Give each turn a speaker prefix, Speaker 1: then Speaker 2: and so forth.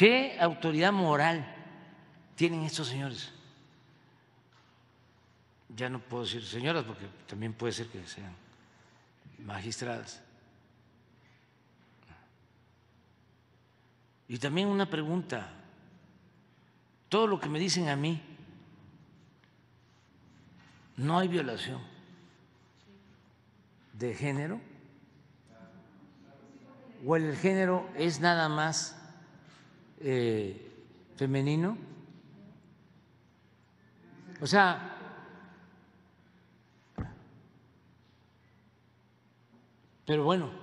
Speaker 1: ¿Qué autoridad moral tienen estos señores? Ya no puedo decir señoras porque también puede ser que sean magistradas. Y también una pregunta, todo lo que me dicen a mí, no hay violación de género, o el género es nada más eh, femenino? O sea,
Speaker 2: pero bueno,